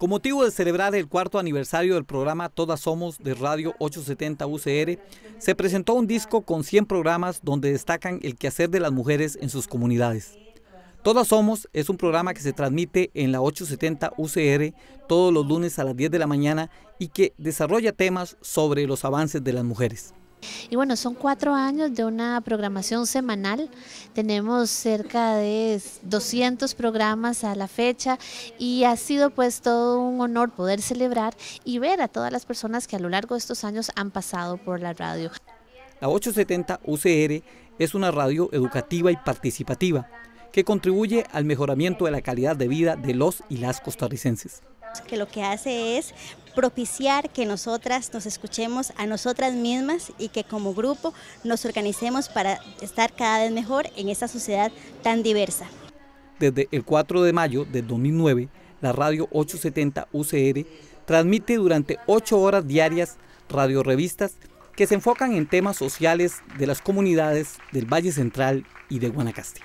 Con motivo de celebrar el cuarto aniversario del programa Todas Somos de Radio 870 UCR, se presentó un disco con 100 programas donde destacan el quehacer de las mujeres en sus comunidades. Todas Somos es un programa que se transmite en la 870 UCR todos los lunes a las 10 de la mañana y que desarrolla temas sobre los avances de las mujeres. Y bueno, son cuatro años de una programación semanal. Tenemos cerca de 200 programas a la fecha y ha sido pues todo un honor poder celebrar y ver a todas las personas que a lo largo de estos años han pasado por la radio. La 870 UCR es una radio educativa y participativa que contribuye al mejoramiento de la calidad de vida de los y las costarricenses que lo que hace es propiciar que nosotras nos escuchemos a nosotras mismas y que como grupo nos organicemos para estar cada vez mejor en esta sociedad tan diversa. Desde el 4 de mayo del 2009, la radio 870 UCR transmite durante ocho horas diarias revistas que se enfocan en temas sociales de las comunidades del Valle Central y de Guanacaste.